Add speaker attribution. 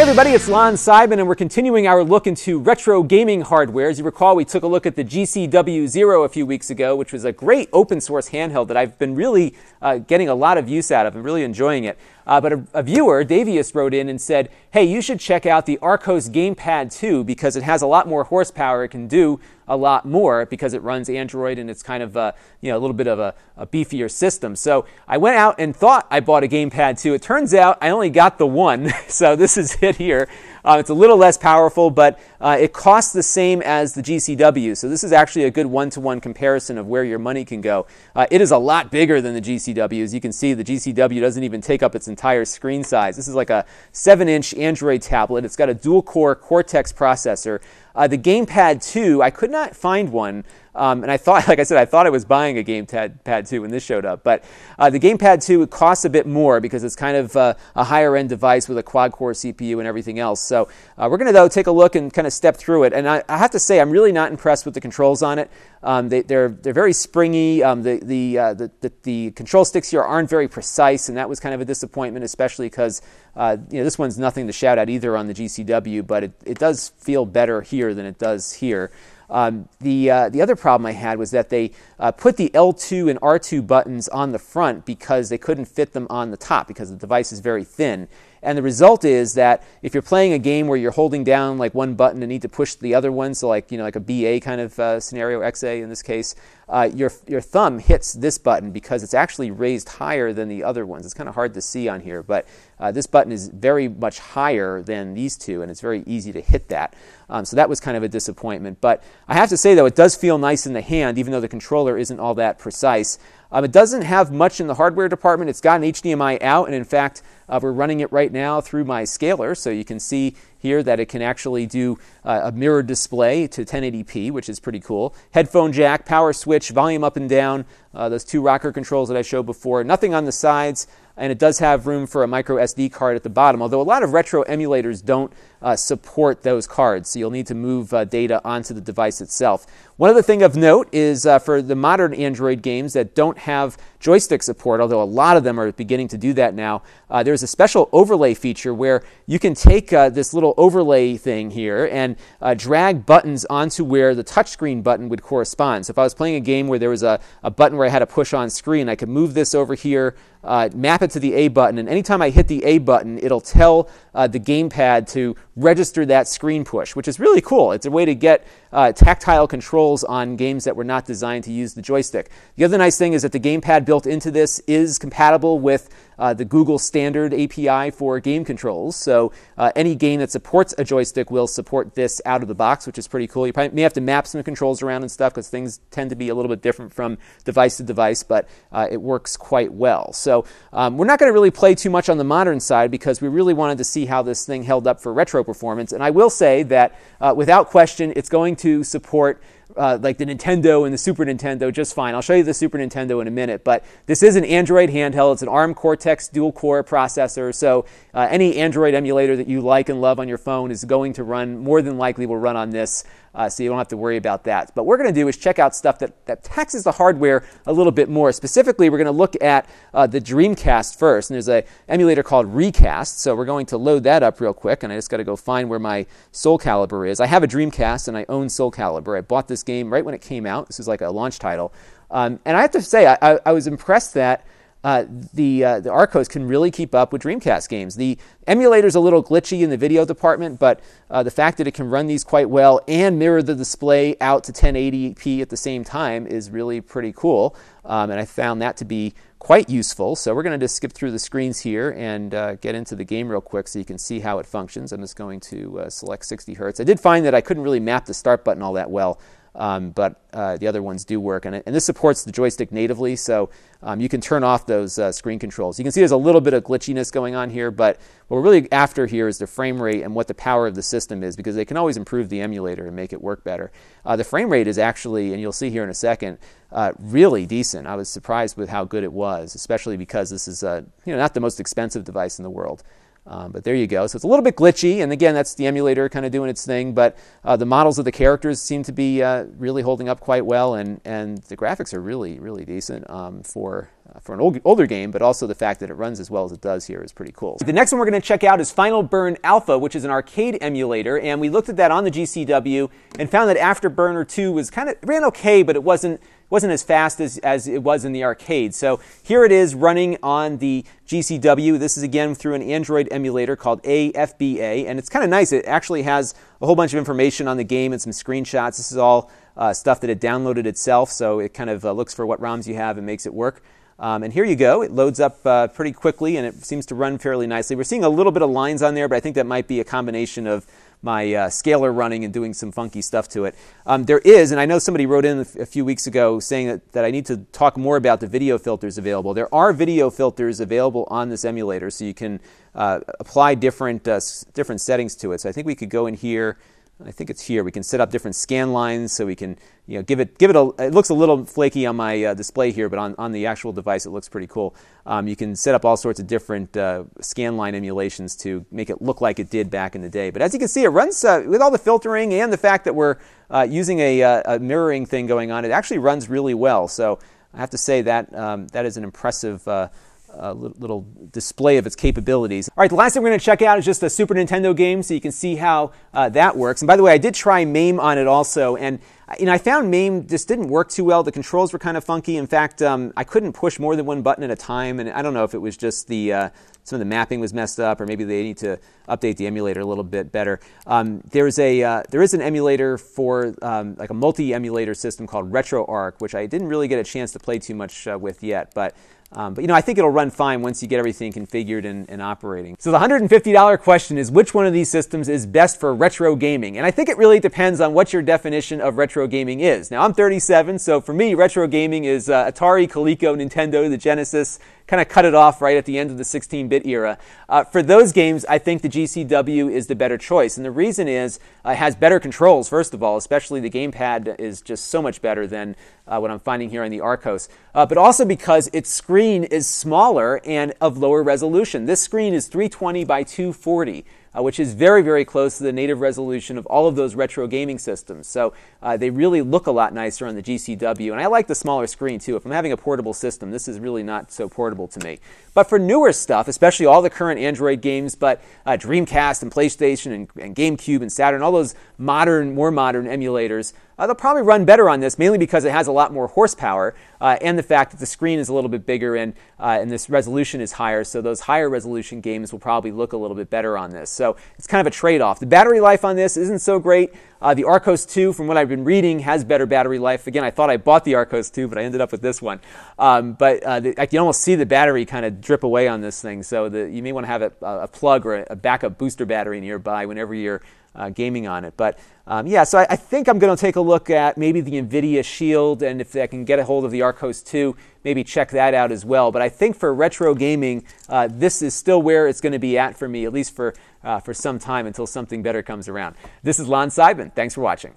Speaker 1: Hey everybody, it's Lon Simon, and we're continuing our look into retro gaming hardware. As you recall, we took a look at the GCW Zero a few weeks ago, which was a great open source handheld that I've been really uh, getting a lot of use out of and really enjoying it. Uh, but a, a, viewer, Davius, wrote in and said, Hey, you should check out the Arcos Gamepad 2 because it has a lot more horsepower. It can do a lot more because it runs Android and it's kind of a, uh, you know, a little bit of a, a beefier system. So I went out and thought I bought a Gamepad 2. It turns out I only got the one. so this is it here. Uh, it's a little less powerful, but uh, it costs the same as the GCW. So this is actually a good one-to-one comparison of where your money can go. Uh, it is a lot bigger than the GCW. As you can see, the GCW doesn't even take up its entire screen size. This is like a 7-inch Android tablet. It's got a dual-core Cortex processor. Uh, the GamePad 2, I could not find one. Um, and I thought, like I said, I thought I was buying a GamePad 2 when this showed up. But uh, the GamePad 2 costs a bit more because it's kind of uh, a higher end device with a quad core CPU and everything else. So uh, we're going to, though, take a look and kind of step through it. And I, I, have to say, I'm really not impressed with the controls on it. Um, they, are they're, they're very springy. Um, the, the, uh, the, the, the, control sticks here aren't very precise, and that was kind of a disappointment, especially because uh, you know, this one's nothing to shout at either on the GCW, but it, it does feel better here than it does here. Um, the, uh, the other problem I had was that they uh, put the L2 and R2 buttons on the front because they couldn't fit them on the top because the device is very thin. And the result is that if you're playing a game where you're holding down like one button and need to push the other one, so like you know like a BA kind of uh, scenario, XA in this case, uh, your your thumb hits this button because it's actually raised higher than the other ones. It's kind of hard to see on here, but uh, this button is very much higher than these two, and it's very easy to hit that. Um, so that was kind of a disappointment. But I have to say though, it does feel nice in the hand, even though the controller isn't all that precise. Um, it doesn't have much in the hardware department. It's got an HDMI out, and in fact, uh, we're running it right now through my scaler, so you can see here that it can actually do uh, a mirror display to 1080p, which is pretty cool. Headphone jack, power switch, volume up and down, uh, those two rocker controls that I showed before. Nothing on the sides, and it does have room for a micro SD card at the bottom, although a lot of retro emulators don't uh, support those cards. So you'll need to move uh, data onto the device itself. One other thing of note is uh, for the modern Android games that don't have joystick support, although a lot of them are beginning to do that now, uh, there's a special overlay feature where you can take uh, this little overlay thing here and uh, drag buttons onto where the touchscreen button would correspond. So if I was playing a game where there was a, a button where I had to push on screen, I could move this over here. map it to the A button, and anytime I hit the A button, it'll tell the gamepad to register that screen push, which is really cool. It's a way to get uh, tactile controls on games that were not designed to use the joystick. The other nice thing is that the gamepad built into this is compatible with uh, the Google standard API for game controls. So uh, any game that supports a joystick will support this out of the box, which is pretty cool. You may have to map some controls around and stuff because things tend to be a little bit different from device to device, but uh, it works quite well. So um, we're not going to really play too much on the modern side because we really wanted to see how this thing held up for retro performance. And I will say that uh, without question, it's going to support uh, like the Nintendo and the Super Nintendo just fine. I'll show you the Super Nintendo in a minute, but this is an Android handheld. It's an ARM Cortex dual core processor, so uh, any Android emulator that you like and love on your phone is going to run more than likely will run on this. Uh, so you don't have to worry about that. But what we're going to do is check out stuff that, that taxes the hardware a little bit more. Specifically, we're going to look at uh, the Dreamcast first, and there's an emulator called Recast, so we're going to load that up real quick, and I just got to go find where my Soul Calibur is. I have a Dreamcast, and I own Soul Calibur. I bought this game right when it came out. This is like a launch title, um, and I have to say I, I, I was impressed that uh, the, uh, the Arcos can really keep up with Dreamcast games. The emulator's a little glitchy in the video department, but uh, the fact that it can run these quite well and mirror the display out to 1080p at the same time is really pretty cool. Um, and I found that to be quite useful. So we're going to just skip through the screens here and uh, get into the game real quick so you can see how it functions. I'm just going to uh, select 60 hertz. I did find that I couldn't really map the start button all that well um, but uh, the other ones do work. And, and, this supports the joystick natively, so um, you can turn off those uh, screen controls. You can see there's a little bit of glitchiness going on here, but what we're really after here is the frame rate and what the power of the system is, because they can always improve the emulator and make it work better. Uh, the frame rate is actually, and you'll see here in a second, uh, really decent. I was surprised with how good it was, especially because this is you know, not the most expensive device in the world. Um, but there you go. So it's a little bit glitchy, and again, that's the emulator kind of doing its thing. But uh, the models of the characters seem to be uh, really holding up quite well, and, and the graphics are really really decent um, for uh, for an old, older game. But also the fact that it runs as well as it does here is pretty cool. The next one we're going to check out is Final Burn Alpha, which is an arcade emulator, and we looked at that on the GCW and found that Afterburner 2 was kind of ran okay, but it wasn't wasn't as fast as, as it was in the arcade. So here it is running on the GCW. This is again through an Android emulator called AFBA, and it's kind of nice. It actually has a whole bunch of information on the game and some screenshots. This is all uh, stuff that it downloaded itself, so it kind of uh, looks for what ROMs you have and makes it work. Um, and here you go. It loads up uh, pretty quickly and it seems to run fairly nicely. We're seeing a little bit of lines on there, but I think that might be a combination of my uh, running and doing some funky stuff to it. Um, there is, and I know somebody wrote in a few weeks ago saying that, that I need to talk more about the video filters available. There are video filters available on this emulator, so you can uh, apply different, uh, different settings to it. So I think we could go in here I think it's here. We can set up different scan lines so we can you know, give it, give it a, it looks a little flaky on my uh, display here, but on, on the actual device it looks pretty cool. Um, you can set up all sorts of different uh, scan line emulations to make it look like it did back in the day. But as you can see, it runs, uh, with all the filtering and the fact that we're uh, using a, uh, a, mirroring thing going on, it actually runs really well. So I have to say that um, that is an impressive uh, a little display of its capabilities. All right, the last thing we're going to check out is just a Super Nintendo game so you can see how uh, that works. And by the way, I did try MAME on it also, and uh, you know, I found MAME just didn't work too well. The controls were kind of funky. In fact, um, I couldn't push more than one button at a time, and I don't know if it was just the uh, some of the mapping was messed up, or maybe they need to update the emulator a little bit better. Um, there's a uh, there is an emulator for um, like a multi emulator system called RetroArch, which I didn't really get a chance to play too much uh, with yet, but um, but you know, I think it'll run fine once you get everything configured and, and, operating. So the $150 question is which one of these systems is best for retro gaming? And I think it really depends on what your definition of retro gaming is. Now I'm 37, so for me, retro gaming is uh, Atari, Coleco, Nintendo, the Genesis, kind of cut it off right at the end of the 16 bit era. Uh, for those games, I think the GCW is the better choice. And the reason is uh, it has better controls, first of all, especially the gamepad is just so much better than uh, what I'm finding here on the Arcos. Uh, but also because its screen is smaller and of lower resolution. This screen is 320 by 240 uh, which is very, very close to the native resolution of all of those retro gaming systems. So uh, they really look a lot nicer on the GCW. And I like the smaller screen too. If I'm having a portable system, this is really not so portable to me. But for newer stuff, especially all the current Android games, but uh, Dreamcast and PlayStation and, and GameCube and Saturn, all those modern, more modern emulators, uh, they'll probably run better on this, mainly because it has a lot more horsepower uh, and the fact that the screen is a little bit bigger and, uh, and this resolution is higher. So those higher resolution games will probably look a little bit better on this. So it's kind of a trade off. The battery life on this isn't so great. Uh, the Arcos 2, from what I've been reading, has better battery life. Again, I thought I bought the Arcos 2, but I ended up with this one. Um, but uh, the, I can almost see the battery kind of drip away on this thing. So the, you may want to have a, a plug or a backup booster battery nearby whenever you're uh, gaming on it. But um, yeah, so I, I think I'm going to take a look at maybe the NVIDIA Shield, and if I can get a hold of the Arcos 2, maybe check that out as well. But I think for retro gaming, uh, this is still where it's going to be at for me, at least for, uh, for some time until something better comes around. This is Lon Seidman. Thanks for watching.